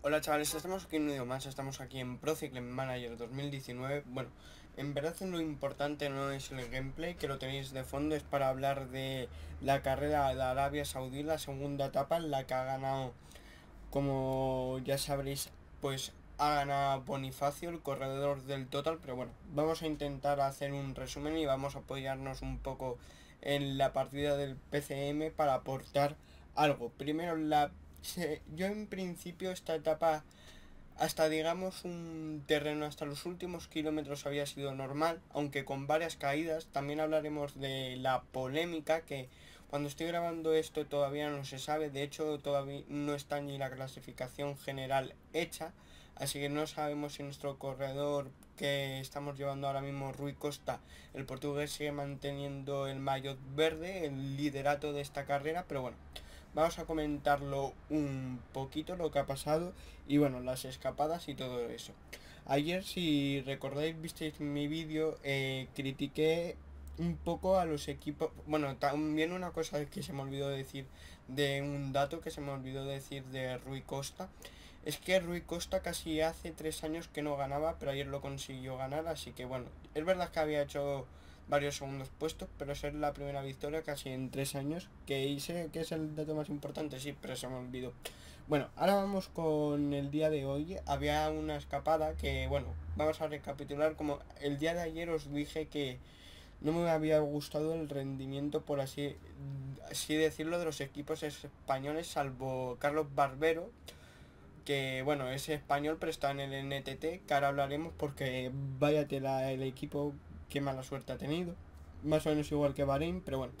Hola chavales, estamos aquí en un video más, estamos aquí en Procycling Manager 2019 Bueno, en verdad lo importante no es el gameplay, que lo tenéis de fondo Es para hablar de la carrera de Arabia Saudí, la segunda etapa En la que ha ganado, como ya sabréis, pues ha ganado Bonifacio, el corredor del Total Pero bueno, vamos a intentar hacer un resumen y vamos a apoyarnos un poco en la partida del PCM para aportar algo Primero la yo en principio esta etapa, hasta digamos un terreno, hasta los últimos kilómetros había sido normal, aunque con varias caídas. También hablaremos de la polémica que cuando estoy grabando esto todavía no se sabe, de hecho todavía no está ni la clasificación general hecha, así que no sabemos si nuestro corredor que estamos llevando ahora mismo, Rui Costa, el portugués sigue manteniendo el maillot verde, el liderato de esta carrera, pero bueno vamos a comentarlo un poquito lo que ha pasado y bueno, las escapadas y todo eso. Ayer, si recordáis, visteis mi vídeo, eh, critiqué un poco a los equipos. Bueno, también una cosa que se me olvidó decir, de un dato que se me olvidó decir de Rui Costa, es que Rui Costa casi hace tres años que no ganaba, pero ayer lo consiguió ganar, así que bueno, es verdad que había hecho varios segundos puestos, pero es la primera victoria casi en tres años, que hice que es el dato más importante, sí, pero se me olvidó. Bueno, ahora vamos con el día de hoy. Había una escapada que, bueno, vamos a recapitular. Como el día de ayer os dije que no me había gustado el rendimiento, por así, así decirlo, de los equipos españoles, salvo Carlos Barbero, que bueno, es español, pero está en el NTT, que ahora hablaremos porque vaya tela el equipo qué mala suerte ha tenido. Más o menos igual que Bahrein, pero bueno.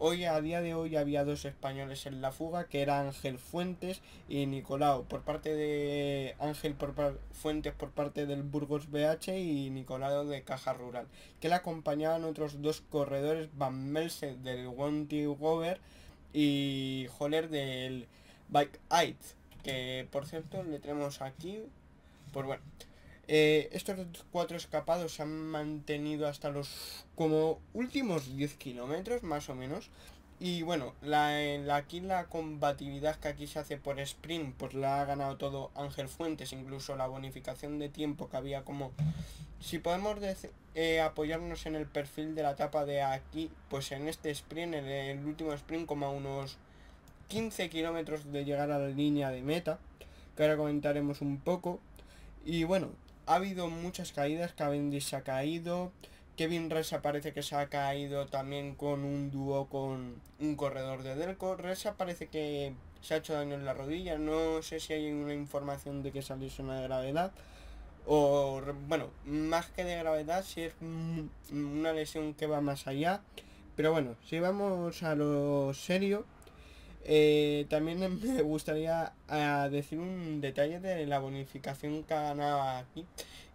Hoy, a día de hoy, había dos españoles en la fuga, que eran Ángel Fuentes y Nicolau, por parte de Ángel por Fuentes por parte del Burgos BH y Nicolau de Caja Rural, que le acompañaban otros dos corredores, Van Melsen del Wanty Gover y Holler del Bike Eight. que por cierto le tenemos aquí, pues bueno. Eh, estos cuatro escapados se han mantenido hasta los como últimos 10 kilómetros, más o menos. Y bueno, la, aquí la combatividad que aquí se hace por sprint, pues la ha ganado todo Ángel Fuentes, incluso la bonificación de tiempo que había como... Si podemos eh, apoyarnos en el perfil de la etapa de aquí, pues en este sprint, en el último sprint, como a unos 15 kilómetros de llegar a la línea de meta, que ahora comentaremos un poco. Y bueno, ha habido muchas caídas, Cavendish se ha caído, Kevin Reza parece que se ha caído también con un dúo con un corredor de Delco. Reza parece que se ha hecho daño en la rodilla, no sé si hay una información de que salís una de gravedad. O bueno, más que de gravedad, si es una lesión que va más allá. Pero bueno, si vamos a lo serio, eh, también me gustaría ah, decir un detalle de la bonificación que ha aquí,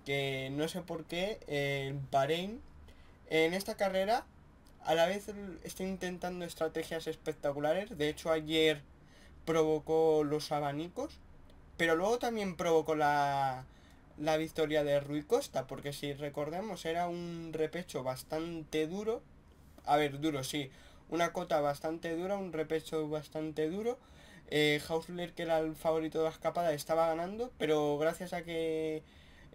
que no sé por qué eh, el Bahrein en esta carrera a la vez está intentando estrategias espectaculares, de hecho ayer provocó los abanicos, pero luego también provocó la, la victoria de Rui Costa, porque si recordemos era un repecho bastante duro, a ver, duro sí, una cota bastante dura, un repecho bastante duro. Eh, Hausler, que era el favorito de la escapada, estaba ganando, pero gracias a que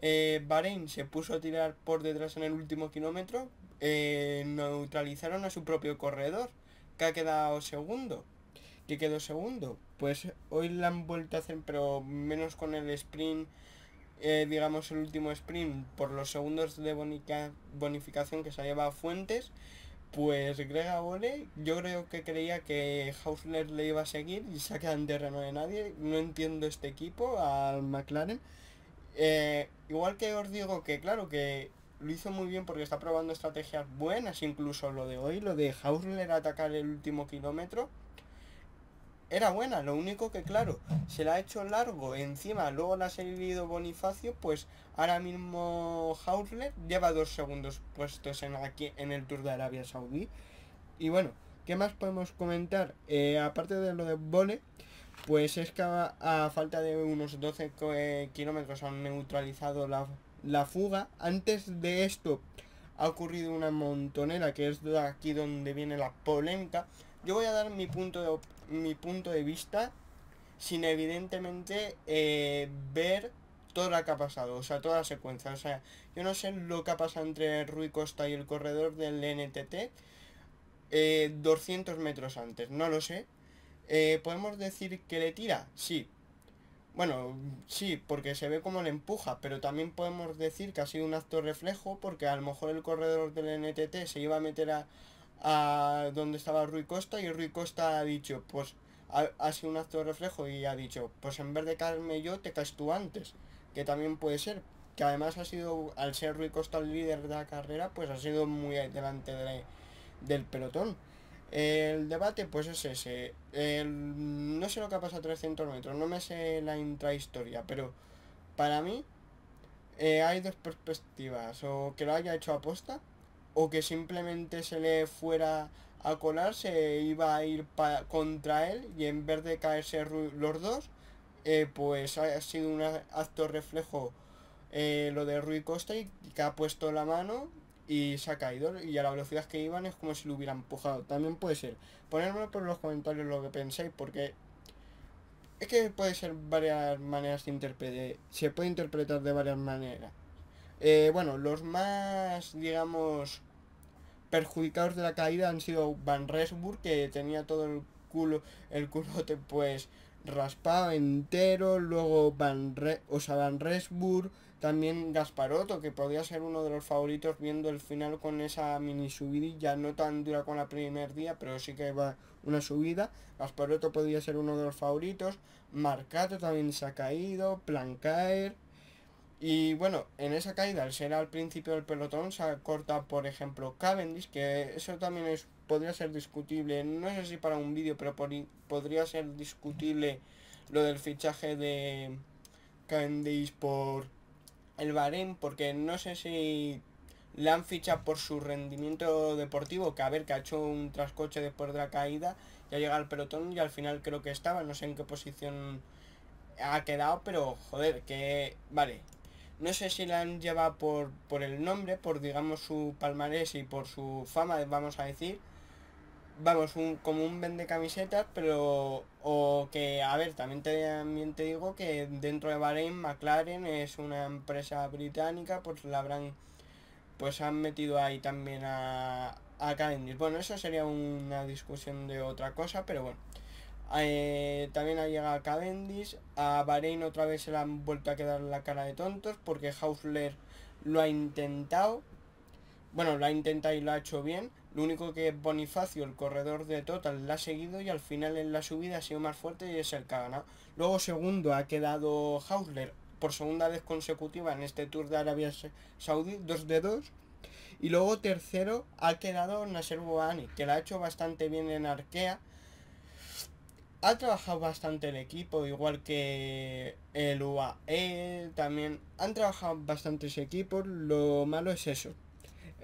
eh, Bahrein se puso a tirar por detrás en el último kilómetro, eh, neutralizaron a su propio corredor, que ha quedado segundo. Que quedó segundo. Pues hoy la han vuelto a hacer, pero menos con el sprint, eh, digamos el último sprint, por los segundos de bonificación que se lleva llevado Fuentes. Pues Greg Abone, yo creo que creía que Hausler le iba a seguir y se ha quedado en terreno de nadie. No entiendo este equipo, al McLaren. Eh, igual que os digo que, claro, que lo hizo muy bien porque está probando estrategias buenas, incluso lo de hoy, lo de Hausler atacar el último kilómetro era buena, lo único que claro, se la ha hecho largo, encima luego la ha seguido Bonifacio, pues ahora mismo Hausler lleva dos segundos puestos en aquí en el Tour de Arabia Saudí. Y bueno, ¿qué más podemos comentar? Eh, aparte de lo de Vole, pues es que a, falta de unos 12 eh, kilómetros han neutralizado la, fuga. Antes de esto ha ocurrido una montonera, que es aquí donde viene la polenca yo voy a dar mi punto de, mi punto de vista sin evidentemente eh, ver todo lo que ha pasado, o sea, toda la secuencia. O sea, yo no sé lo que ha pasado entre Rui Costa y el corredor del eh, NTT 200 metros antes, no lo sé. Eh, ¿Podemos decir que le tira? Sí. Bueno, sí, porque se ve como le empuja, pero también podemos decir que ha sido un acto reflejo porque a lo mejor el corredor del NTT se iba a meter a, a donde estaba Rui Costa y Rui Costa ha dicho, pues ha, sido un acto de reflejo y ha dicho, pues en vez de caerme yo, te caes tú antes, que también puede ser, que además ha sido, al ser Rui Costa el líder de la carrera, pues ha sido muy delante del pelotón. El debate pues es ese, no sé lo que ha pasado a 300 metros, no me sé la intrahistoria, pero para mí eh, hay dos perspectivas, o que lo haya hecho aposta, o que simplemente se le fuera a colar, se iba a ir para, contra él y en vez de caerse los dos, eh, pues ha sido un acto reflejo eh, lo de Rui Costa y que ha puesto la mano y se ha caído y a la velocidad que iban es como si lo hubieran empujado. También puede ser. Ponedme por los comentarios lo que pensáis porque es que puede ser varias maneras de interpretar. Se puede interpretar de varias maneras. Eh, bueno, los más, digamos, perjudicados de la caída han sido Van Resburg, que tenía todo el culo, el culote pues raspado entero, luego Van, o también Gasparotto, que podía ser uno de los favoritos viendo el final con esa mini subidilla, no tan dura con la primer día, pero sí que va una subida. Gasparotto podía ser uno de los favoritos. Marcato también se ha caído. Plancaer. Y bueno, en esa caída, al ser al principio del pelotón, se corta, por ejemplo, Cavendish, que eso también es, podría ser discutible, no sé si para un vídeo, pero podría ser discutible lo del fichaje de Cavendish por el Barén, porque no sé si le han fichado por su rendimiento deportivo, que a ver, que ha hecho un trascoche después de la caída, ya llega al pelotón y al final creo que estaba, no sé en qué posición ha quedado, pero joder, que vale, no sé si la han llevado por, por el nombre, por digamos su palmarés y por su fama, vamos a decir. Vamos, un, como un vende camisetas, pero... O que, a ver, también te, digo que dentro de Bahrein, McLaren es una empresa británica, pues la habrán... Pues han metido ahí también a, a Bueno, eso sería una discusión de otra cosa, pero bueno. Eh, también ha llegado a Cavendish. A Bahrein otra vez se le han vuelto a quedar la cara de tontos porque Hausler lo ha intentado. Bueno, lo ha intentado y lo ha hecho bien. Lo único que Bonifacio, el corredor de Total, la ha seguido y al final en la subida ha sido más fuerte y es el que Luego segundo ha quedado Hausler por segunda vez consecutiva en este Tour de Arabia Saudí, 2 de 2. Y luego tercero ha quedado Nasser Boani, que la ha hecho bastante bien en Arkea ha trabajado bastante el equipo, igual que el UAE, también han trabajado bastantes equipos, lo malo es eso.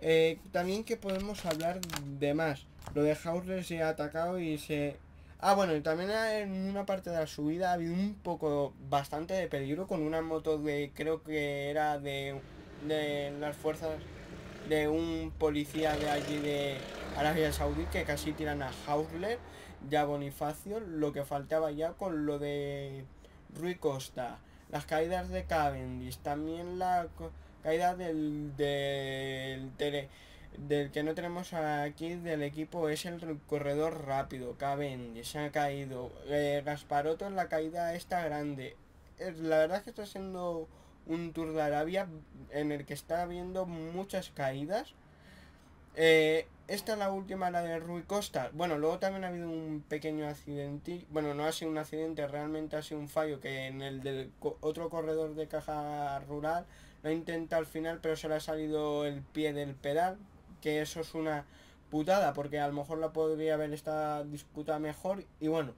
Eh, también que podemos hablar de más, lo de Hausler se ha atacado y se... Ah, bueno, también en una parte de la subida ha habido un poco bastante de peligro con una moto de, creo que era de, las fuerzas de un policía de allí de Arabia Saudí que casi tiran a hausler ya Bonifacio lo que faltaba ya con lo de Rui Costa, las caídas de Cavendish, también la caída del, del, del, que no tenemos aquí del equipo es el corredor rápido, Cavendish se ha caído, Gasparoto eh, Gasparotto en la caída está grande. es la verdad que está siendo un Tour de Arabia en el que está habiendo muchas caídas. Eh, esta es la última, la de Rui Costa. Bueno, luego también ha habido un pequeño accidente. Bueno, no ha sido un accidente, realmente ha sido un fallo que en el del otro corredor de caja rural lo intenta al final, pero se le ha salido el pie del pedal, que eso es una putada, porque a lo mejor la podría haber esta disputa mejor. Y bueno,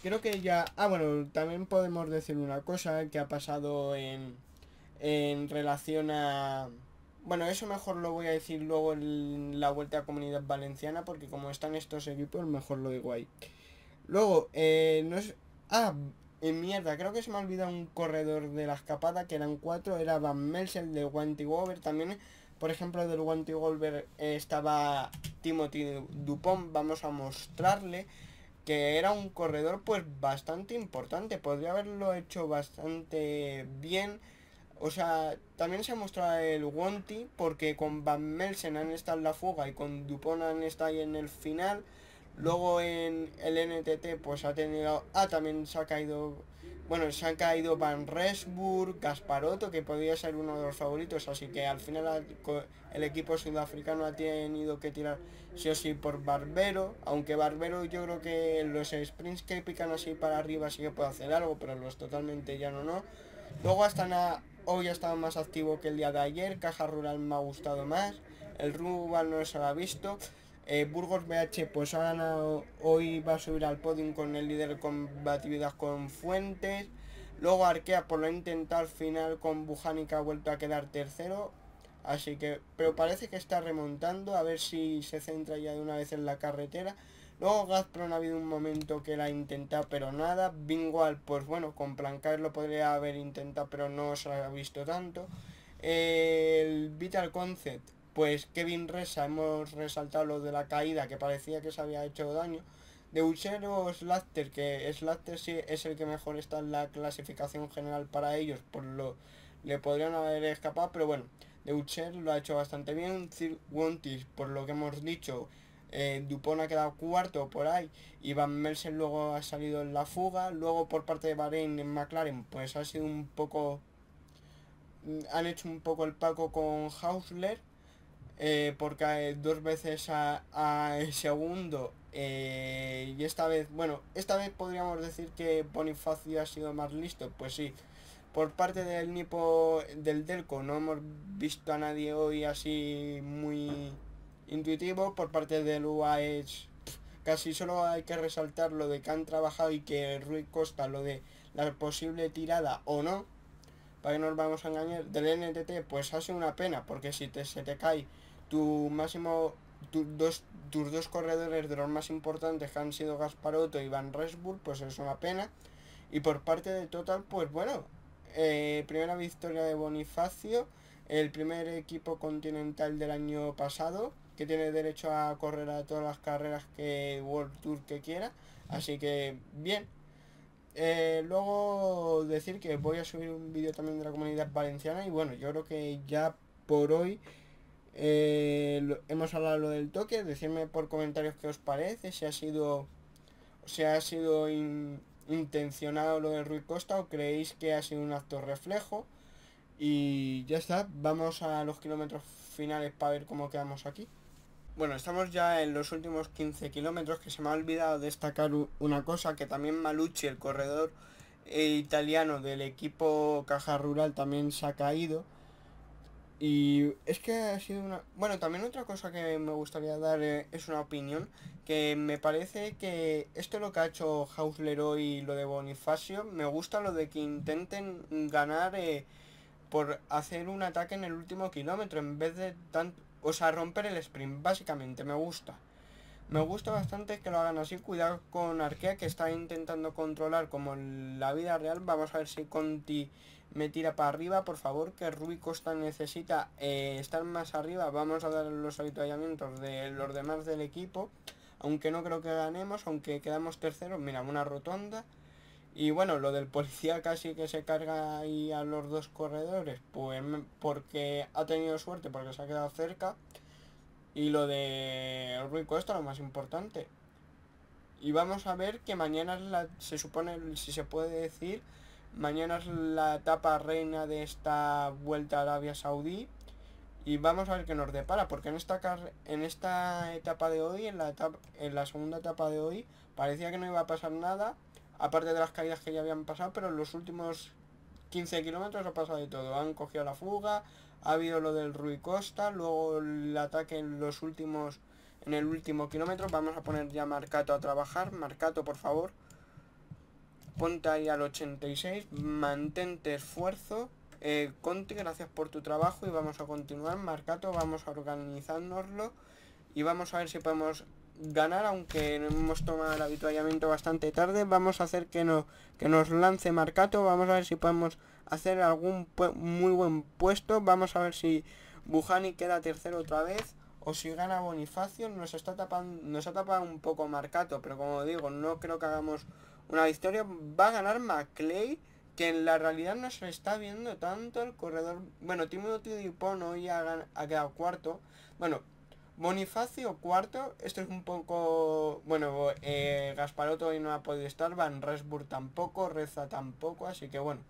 creo que ya... Ah, bueno, también podemos decir una cosa que ha pasado en relación a... Bueno, eso mejor lo voy a decir luego en la vuelta a Comunidad Valenciana, porque como están estos equipos, mejor lo digo ahí. Luego, eh, no es... Ah, en mierda, creo que se me ha olvidado un corredor de la escapada, que eran cuatro, era Van Melsel de Wanty Wolver, también. Por ejemplo, del Wanty Wolver eh, estaba Timothy Dupont, vamos a mostrarle que era un corredor pues bastante importante, podría haberlo hecho bastante bien o sea, también se ha mostrado el Wonti, porque con Van Melsen han estado en la fuga y con Dupont han estado ahí en el final. Luego en el NTT pues ha tenido... Ah, también se ha caído... Bueno, se han caído Van Resburg, Gasparotto, que podría ser uno de los favoritos, así que al final el equipo sudafricano ha tenido que tirar sí o sí por Barbero, aunque Barbero yo creo que los sprints que pican así para arriba sí que puede hacer algo, pero los totalmente ya no no. Luego hasta, nada... Hoy ha estado más activo que el día de ayer. Caja Rural me ha gustado más. El Rubal no se lo ha visto. Eh, Burgos BH pues ha ganado, hoy va a subir al podium con el líder de combatividad con Fuentes. Luego Arkea por lo intentar final con Bujánica ha vuelto a quedar tercero. Así que, pero parece que está remontando, a ver si se centra ya de una vez en la carretera. Luego Gazprom ha habido un momento que la ha pero nada. Bingual, pues bueno, con Plancar lo podría haber intentado, pero no se ha visto tanto. El Vital Concept, pues Kevin Reza, hemos resaltado lo de la caída, que parecía que se había hecho daño. De o Slaster, que Slaster sí es el que mejor está en la clasificación general para ellos, por lo le podrían haber escapado, pero bueno, De lo ha hecho bastante bien. Sir Wontis, por lo que hemos dicho, eh, Dupont ha quedado cuarto por ahí y Van luego ha salido en la fuga, luego por parte de Bahrein en McLaren pues ha sido un poco, mm, han hecho un poco el paco con Hausler eh, porque eh, dos veces a, el segundo y esta vez, bueno, esta vez podríamos decir que Bonifacio ha sido más listo, pues sí. Por parte del Nipo del Delco no hemos visto a nadie hoy así muy intuitivo por parte del UAE. Casi solo hay que resaltar lo de que han trabajado y que Ruiz Costa, lo de la posible tirada o no, para que nos vamos a engañar, del NTT, pues hace una pena, porque si te, se te cae tu máximo, dos, tus dos corredores de los más importantes que han sido Gasparotto y Van Resburg, pues es una pena. Y por parte de Total, pues bueno, eh, primera victoria de Bonifacio, el primer equipo continental del año pasado, tiene derecho a correr a todas las carreras que World Tour que quiera. Así que bien. Eh, luego decir que voy a subir un vídeo también de la comunidad valenciana y bueno, yo creo que ya por hoy eh, hemos hablado lo del toque. Decidme por comentarios que os parece, si ha sido, si ha sido intencionado lo de Ruiz Costa o creéis que ha sido un acto reflejo. Y ya está, vamos a los kilómetros finales para ver cómo quedamos aquí. Bueno, estamos ya en los últimos 15 kilómetros que se me ha olvidado destacar una cosa que también Malucci, el corredor eh, italiano del equipo Caja Rural, también se ha caído. Y es que ha sido una... Bueno, también otra cosa que me gustaría dar eh, es una opinión, que me parece que esto lo que ha hecho Hausler y lo de Bonifacio, me gusta lo de que intenten ganar eh, por hacer un ataque en el último kilómetro, en vez de tanto o sea, romper el sprint, básicamente, me gusta. Me gusta bastante que lo hagan así. Cuidado con Arkea, que está intentando controlar como la vida real. Vamos a ver si Conti me tira para arriba. Por favor, que Rui Costa necesita eh, estar más arriba. Vamos a dar los habituallamientos de los demás del equipo. Aunque no creo que ganemos, aunque quedamos terceros. Mira, una rotonda. Y bueno, lo del policía casi que se carga ahí a los dos corredores, pues mm, porque ha tenido suerte, porque se ha quedado cerca. Y lo de Rui lo más importante. Y vamos a ver que mañana se supone, si se puede decir, mañana es la etapa reina de esta vuelta a Arabia Saudí. Y vamos a ver qué nos depara, porque en esta, en esta etapa de hoy, en la, etapa, en la segunda etapa de hoy, parecía que no iba a pasar nada aparte de las caídas que ya habían pasado, pero en los últimos 15 kilómetros ha pasado de todo. Han cogido la fuga, ha habido lo del Rui Costa, luego el ataque en los últimos en el último kilómetro. Vamos a poner ya Marcato a trabajar. Marcato, por favor. Ponte ahí al 86, mantente esfuerzo. Eh, Conti, gracias por tu trabajo y vamos a continuar. Marcato, vamos a organizárnoslo y vamos a ver si podemos ganar, aunque hemos tomado el avituallamiento bastante tarde. Vamos a hacer que, no, que nos lance Marcato. Vamos a ver si podemos hacer algún muy buen puesto. Vamos a ver si Bujani queda tercero otra vez. O si gana Bonifacio, nos está tapando, nos ha tapado un poco Marcato, pero como digo, no creo que hagamos una victoria. Va a ganar Maclay, que en la realidad no se está viendo tanto el corredor. Bueno, Timothy Dupont hoy ha quedado cuarto. Bueno, Bonifacio cuarto, esto es un poco... Bueno, eh, Gasparotto hoy no ha podido estar, Van Resburg tampoco, Reza tampoco, así que bueno.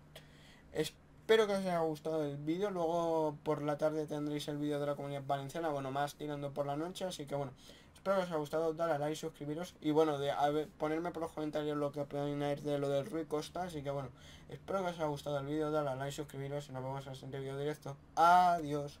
Espero que os haya gustado el vídeo, luego por la tarde tendréis el vídeo de la Comunidad Valenciana, bueno, más tirando por la noche, así que bueno. Espero que os haya gustado, dar a like, suscribiros y bueno, de, ponerme por los comentarios lo que opináis de lo del Rui Costa, así que bueno. Espero que os haya gustado el vídeo, dale a like, suscribiros y nos vemos en el siguiente vídeo directo. Adiós.